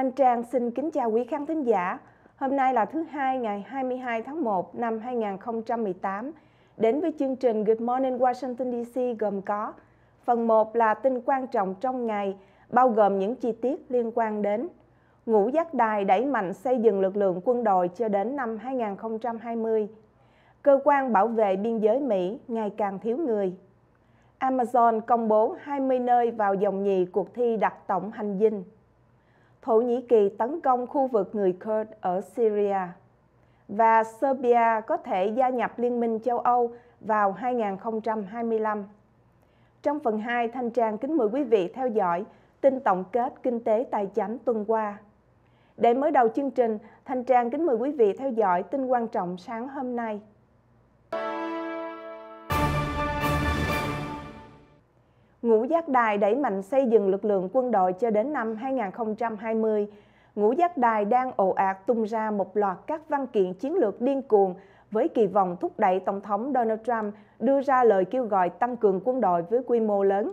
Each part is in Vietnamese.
Thanh Trang xin kính chào quý khán thính giả. Hôm nay là thứ hai ngày 22 tháng 1 năm 2018 đến với chương trình Good Morning Washington DC gồm có phần 1 là tin quan trọng trong ngày bao gồm những chi tiết liên quan đến ngũ giác đài đẩy mạnh xây dựng lực lượng quân đội cho đến năm 2020. Cơ quan bảo vệ biên giới Mỹ ngày càng thiếu người. Amazon công bố 20 nơi vào dòng nhì cuộc thi đặt tổng hành dinh. Thổ Nhĩ Kỳ tấn công khu vực người Kurd ở Syria và Serbia có thể gia nhập Liên minh châu Âu vào 2025. Trong phần 2, Thanh Trang kính mời quý vị theo dõi tin tổng kết kinh tế tài chánh tuần qua. Để mới đầu chương trình, Thanh Trang kính mời quý vị theo dõi tin quan trọng sáng hôm nay. Ngũ Giác Đài đẩy mạnh xây dựng lực lượng quân đội cho đến năm 2020. Ngũ Giác Đài đang ồ ạt tung ra một loạt các văn kiện chiến lược điên cuồng với kỳ vọng thúc đẩy Tổng thống Donald Trump đưa ra lời kêu gọi tăng cường quân đội với quy mô lớn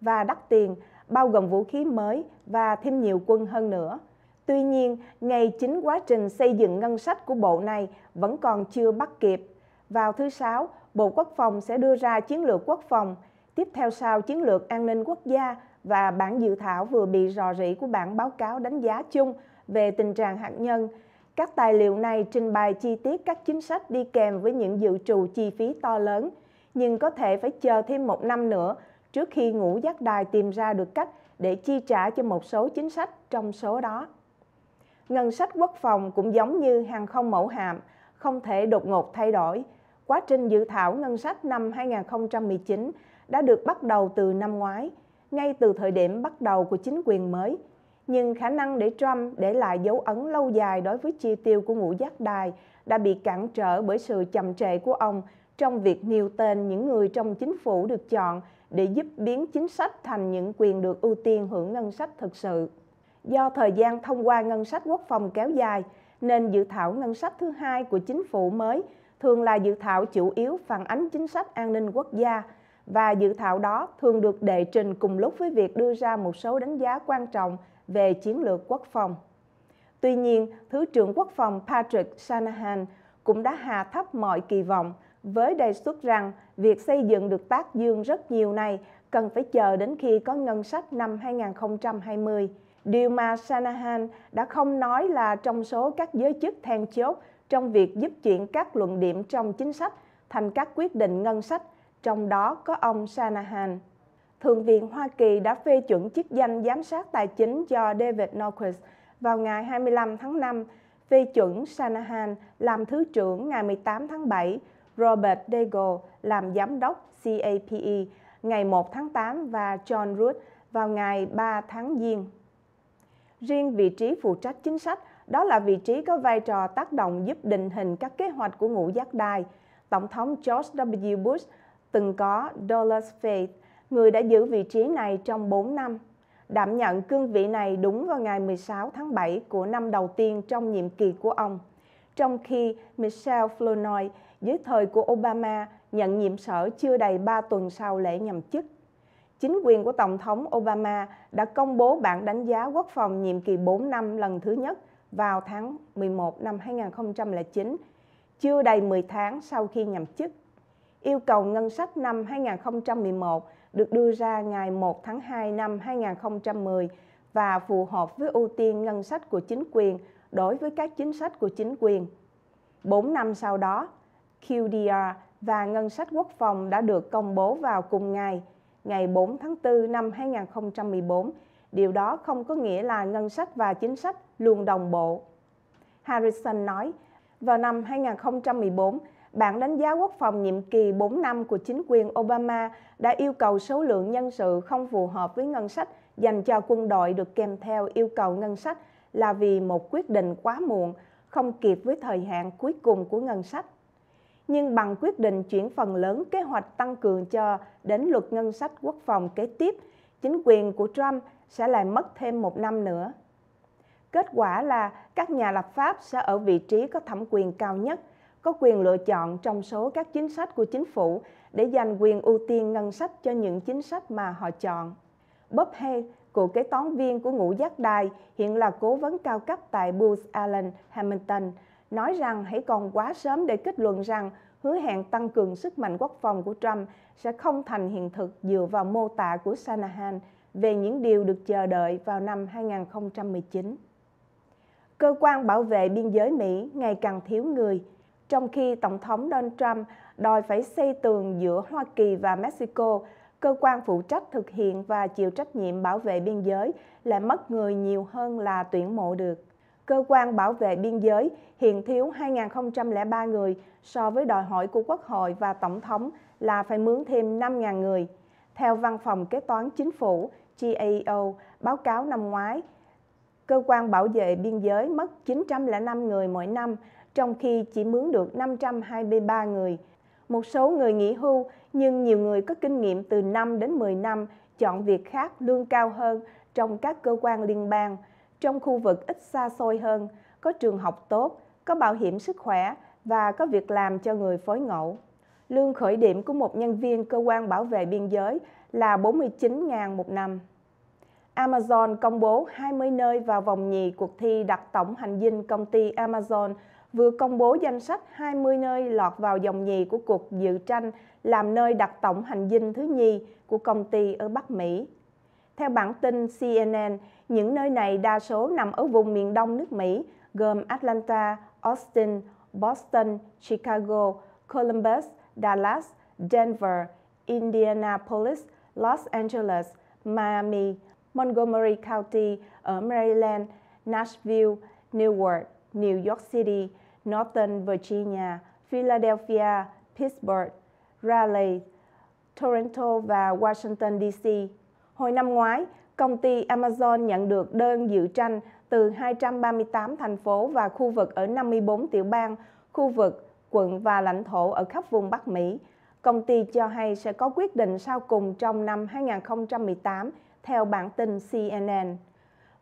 và đắt tiền, bao gồm vũ khí mới và thêm nhiều quân hơn nữa. Tuy nhiên, ngay chính quá trình xây dựng ngân sách của bộ này vẫn còn chưa bắt kịp. Vào thứ Sáu, Bộ Quốc phòng sẽ đưa ra chiến lược quốc phòng – Tiếp theo sau chiến lược an ninh quốc gia và bản dự thảo vừa bị rò rỉ của bản báo cáo đánh giá chung về tình trạng hạt nhân, các tài liệu này trình bày chi tiết các chính sách đi kèm với những dự trù chi phí to lớn, nhưng có thể phải chờ thêm một năm nữa trước khi ngũ giác đài tìm ra được cách để chi trả cho một số chính sách trong số đó. Ngân sách quốc phòng cũng giống như hàng không mẫu hạm, không thể đột ngột thay đổi. Quá trình dự thảo ngân sách năm 2019 đã được bắt đầu từ năm ngoái, ngay từ thời điểm bắt đầu của chính quyền mới. Nhưng khả năng để Trump để lại dấu ấn lâu dài đối với chi tiêu của ngũ giác đài đã bị cản trở bởi sự chậm trễ của ông trong việc nêu tên những người trong chính phủ được chọn để giúp biến chính sách thành những quyền được ưu tiên hưởng ngân sách thực sự. Do thời gian thông qua ngân sách quốc phòng kéo dài, nên dự thảo ngân sách thứ hai của chính phủ mới thường là dự thảo chủ yếu phản ánh chính sách an ninh quốc gia – và dự thảo đó thường được đệ trình cùng lúc với việc đưa ra một số đánh giá quan trọng về chiến lược quốc phòng. Tuy nhiên, Thứ trưởng Quốc phòng Patrick Shanahan cũng đã hạ thấp mọi kỳ vọng với đề xuất rằng việc xây dựng được tác dương rất nhiều này cần phải chờ đến khi có ngân sách năm 2020. Điều mà Shanahan đã không nói là trong số các giới chức then chốt trong việc giúp chuyển các luận điểm trong chính sách thành các quyết định ngân sách trong đó có ông Shanahan. Thượng viện Hoa Kỳ đã phê chuẩn chức danh giám sát tài chính cho David Norquist vào ngày 25 tháng 5, phê chuẩn Shanahan làm Thứ trưởng ngày 18 tháng 7, Robert Daigle làm Giám đốc CAPE ngày 1 tháng 8 và John Root vào ngày 3 tháng Giêng. Riêng vị trí phụ trách chính sách, đó là vị trí có vai trò tác động giúp định hình các kế hoạch của ngũ giác đài. Tổng thống George W. Bush từng có Douglas Faith, người đã giữ vị trí này trong 4 năm. Đảm nhận cương vị này đúng vào ngày 16 tháng 7 của năm đầu tiên trong nhiệm kỳ của ông, trong khi Michelle Flournoy dưới thời của Obama nhận nhiệm sở chưa đầy 3 tuần sau lễ nhậm chức. Chính quyền của Tổng thống Obama đã công bố bản đánh giá quốc phòng nhiệm kỳ 4 năm lần thứ nhất vào tháng 11 năm 2009, chưa đầy 10 tháng sau khi nhậm chức yêu cầu ngân sách năm 2011 được đưa ra ngày 1 tháng 2 năm 2010 và phù hợp với ưu tiên ngân sách của chính quyền đối với các chính sách của chính quyền. 4 năm sau đó, QDR và ngân sách quốc phòng đã được công bố vào cùng ngày, ngày 4 tháng 4 năm 2014. Điều đó không có nghĩa là ngân sách và chính sách luôn đồng bộ. Harrison nói, vào năm 2014, bản đánh giá quốc phòng nhiệm kỳ 4 năm của chính quyền Obama đã yêu cầu số lượng nhân sự không phù hợp với ngân sách dành cho quân đội được kèm theo yêu cầu ngân sách là vì một quyết định quá muộn, không kịp với thời hạn cuối cùng của ngân sách. Nhưng bằng quyết định chuyển phần lớn kế hoạch tăng cường cho đến luật ngân sách quốc phòng kế tiếp, chính quyền của Trump sẽ lại mất thêm một năm nữa. Kết quả là các nhà lập pháp sẽ ở vị trí có thẩm quyền cao nhất – có quyền lựa chọn trong số các chính sách của chính phủ để dành quyền ưu tiên ngân sách cho những chính sách mà họ chọn. Bob Hay, cựu kế toán viên của ngũ giác đài, hiện là cố vấn cao cấp tại Booz Allen Hamilton, nói rằng hãy còn quá sớm để kết luận rằng hứa hẹn tăng cường sức mạnh quốc phòng của Trump sẽ không thành hiện thực dựa vào mô tả của Shanahan về những điều được chờ đợi vào năm 2019. Cơ quan bảo vệ biên giới Mỹ ngày càng thiếu người – trong khi Tổng thống Donald Trump đòi phải xây tường giữa Hoa Kỳ và Mexico, cơ quan phụ trách thực hiện và chịu trách nhiệm bảo vệ biên giới lại mất người nhiều hơn là tuyển mộ được. Cơ quan bảo vệ biên giới hiện thiếu 2.003 người so với đòi hỏi của Quốc hội và Tổng thống là phải mướn thêm 5.000 người. Theo Văn phòng Kế toán Chính phủ GAO, báo cáo năm ngoái, cơ quan bảo vệ biên giới mất 905 người mỗi năm trong khi chỉ mướn được 523 người. Một số người nghỉ hưu, nhưng nhiều người có kinh nghiệm từ 5 đến 10 năm chọn việc khác lương cao hơn trong các cơ quan liên bang, trong khu vực ít xa xôi hơn, có trường học tốt, có bảo hiểm sức khỏe và có việc làm cho người phối ngẫu. Lương khởi điểm của một nhân viên cơ quan bảo vệ biên giới là 49.000 một năm. Amazon công bố 20 nơi vào vòng nhì cuộc thi đặt tổng hành dinh công ty Amazon vừa công bố danh sách 20 nơi lọt vào dòng nhì của cuộc dự tranh làm nơi đặt tổng hành dinh thứ nhì của công ty ở Bắc Mỹ. Theo bản tin CNN, những nơi này đa số nằm ở vùng miền đông nước Mỹ, gồm Atlanta, Austin, Boston, Chicago, Columbus, Dallas, Denver, Indianapolis, Los Angeles, Miami, Montgomery County ở Maryland, Nashville, Newark, New York City, Northern Virginia, Philadelphia, Pittsburgh, Raleigh, Toronto và Washington DC. Hồi năm ngoái, công ty Amazon nhận được đơn dự tranh từ 238 thành phố và khu vực ở 54 tiểu bang, khu vực, quận và lãnh thổ ở khắp vùng Bắc Mỹ. Công ty cho hay sẽ có quyết định sau cùng trong năm 2018 theo bản tin CNN.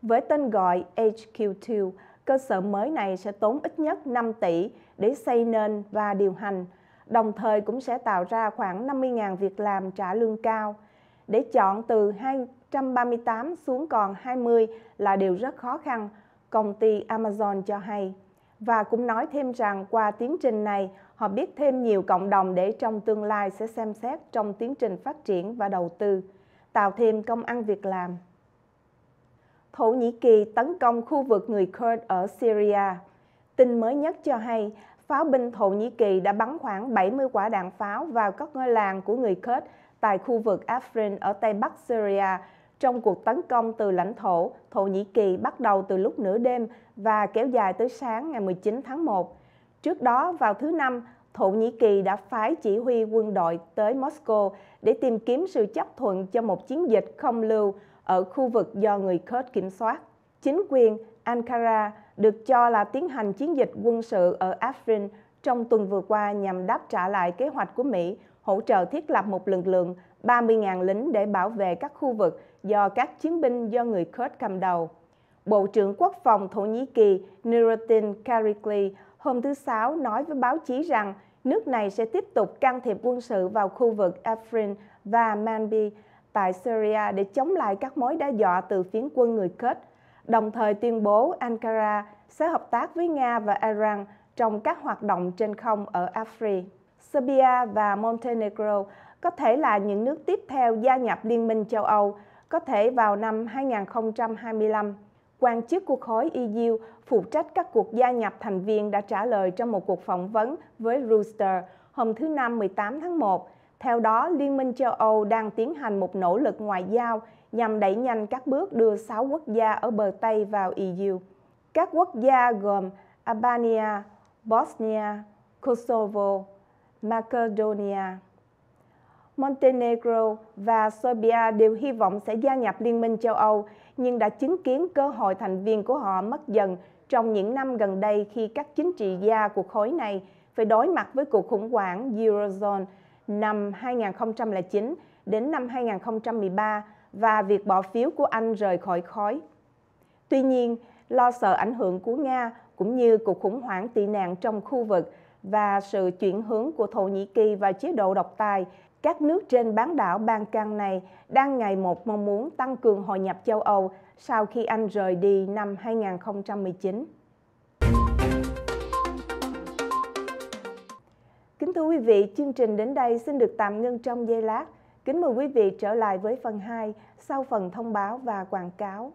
Với tên gọi HQ2, cơ sở mới này sẽ tốn ít nhất 5 tỷ để xây nên và điều hành, đồng thời cũng sẽ tạo ra khoảng 50.000 việc làm trả lương cao. Để chọn từ 238 xuống còn 20 là điều rất khó khăn, công ty Amazon cho hay. Và cũng nói thêm rằng qua tiến trình này, họ biết thêm nhiều cộng đồng để trong tương lai sẽ xem xét trong tiến trình phát triển và đầu tư, tạo thêm công ăn việc làm. Thổ Nhĩ Kỳ tấn công khu vực người Kurd ở Syria. Tin mới nhất cho hay, pháo binh Thổ Nhĩ Kỳ đã bắn khoảng 70 quả đạn pháo vào các ngôi làng của người Kurd tại khu vực Afrin ở Tây Bắc Syria trong cuộc tấn công từ lãnh thổ Thổ Nhĩ Kỳ bắt đầu từ lúc nửa đêm và kéo dài tới sáng ngày 19 tháng 1. Trước đó, vào thứ Năm, Thổ Nhĩ Kỳ đã phái chỉ huy quân đội tới Moscow để tìm kiếm sự chấp thuận cho một chiến dịch không lưu ở khu vực do người Kurd kiểm soát. Chính quyền Ankara được cho là tiến hành chiến dịch quân sự ở Afrin trong tuần vừa qua nhằm đáp trả lại kế hoạch của Mỹ hỗ trợ thiết lập một lực lượng 30.000 lính để bảo vệ các khu vực do các chiến binh do người Kurd cầm đầu. Bộ trưởng Quốc phòng Thổ Nhĩ Kỳ Nurettin Karikli hôm thứ Sáu nói với báo chí rằng nước này sẽ tiếp tục can thiệp quân sự vào khu vực Afrin và Manbij tại Syria để chống lại các mối đe dọa từ phiến quân người Kurd, đồng thời tuyên bố Ankara sẽ hợp tác với Nga và Iran trong các hoạt động trên không ở Afri. Serbia và Montenegro có thể là những nước tiếp theo gia nhập Liên minh châu Âu, có thể vào năm 2025. Quan chức của khối EU phụ trách các cuộc gia nhập thành viên đã trả lời trong một cuộc phỏng vấn với Reuters hôm thứ Năm 18 tháng 1 theo đó, Liên minh châu Âu đang tiến hành một nỗ lực ngoại giao nhằm đẩy nhanh các bước đưa 6 quốc gia ở bờ Tây vào EU. Các quốc gia gồm Albania, Bosnia, Kosovo, Macedonia, Montenegro và Serbia đều hy vọng sẽ gia nhập Liên minh châu Âu, nhưng đã chứng kiến cơ hội thành viên của họ mất dần trong những năm gần đây khi các chính trị gia của khối này phải đối mặt với cuộc khủng hoảng Eurozone – năm 2009 đến năm 2013 và việc bỏ phiếu của Anh rời khỏi khói. Tuy nhiên, lo sợ ảnh hưởng của Nga cũng như cuộc khủng hoảng tị nạn trong khu vực và sự chuyển hướng của Thổ Nhĩ Kỳ vào chế độ độc tài, các nước trên bán đảo Ban Can này đang ngày một mong muốn tăng cường hội nhập châu Âu sau khi Anh rời đi năm 2019. thưa quý vị, chương trình đến đây xin được tạm ngưng trong giây lát. Kính mời quý vị trở lại với phần 2 sau phần thông báo và quảng cáo.